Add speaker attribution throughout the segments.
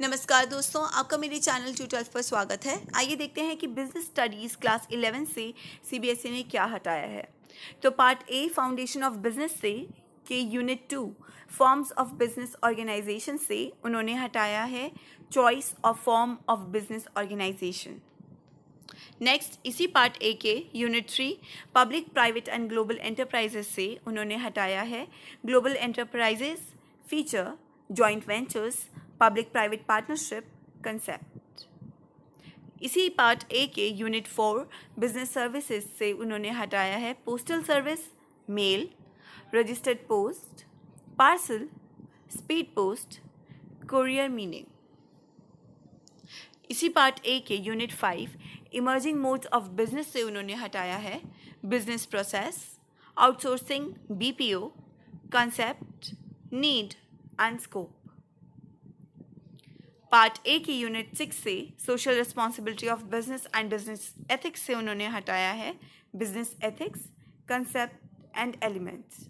Speaker 1: नमस्कार दोस्तों आपका मेरे चैनल टू ट्वेल्व पर स्वागत है आइए देखते हैं कि बिजनेस स्टडीज़ क्लास इलेवन से सीबीएसई e ने क्या हटाया है तो part A foundation of business से के unit two forms of business organization से उन्होंने हटाया है choice of form of business organization next इसी पार्ट ए के unit three public private and global enterprises से उन्होंने हटाया है global enterprises feature joint ventures public private partnership concept इसी पार्ट ए के यूनिट फोर बिजनेस सर्विसेज से उन्होंने हटाया है postal service mail registered post parcel speed post courier meaning इसी पार्ट ए के unit five emerging modes of business से उन्होंने हटाया है business process outsourcing BPO concept need and scope part A की यूनिट सिक्स से social responsibility of business and business ethics से उन्होंने हटाया है business ethics concept and elements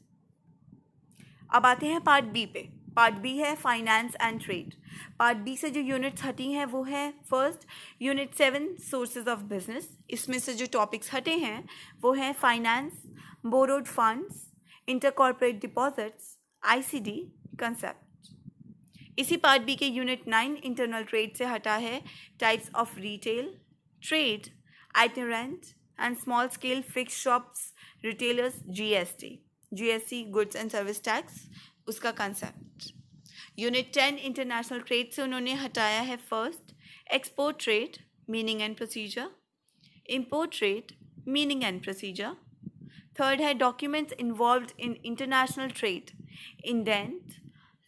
Speaker 1: अब आते हैं पार्ट बी पे पार्ट बी है finance and trade part B से जो यूनिट्स हटी हैं वो है first unit seven sources of business इसमें से जो टॉपिक्स हटे हैं वो हैं finance borrowed funds inter corporate deposits D concept इसी पार्ट बी के यूनिट नाइन इंटरनल ट्रेड से हटा है types of retail trade itinerant and small scale fix shops retailers GST GST goods and service tax उसका concept unit ten international trade से उन्होंने हटाया है first export trade meaning and procedure import trade meaning and procedure third है documents involve in international trade indent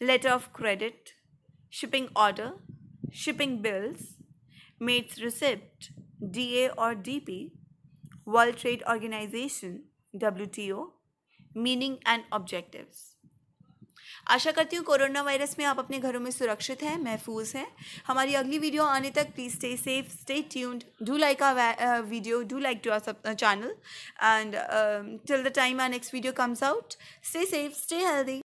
Speaker 1: letter of credit shipping order, shipping bills, mate's receipt, DA or DP, World Trade Organization, WTO, meaning and objectives. आशा करती हूँ corona virus में आप अपने घरों में सुरक्षित हैं महफूज हैं हमारी अगली वीडियो आने तक please stay safe stay tuned do like a video do like to our channel and till the time our next video comes out stay safe stay healthy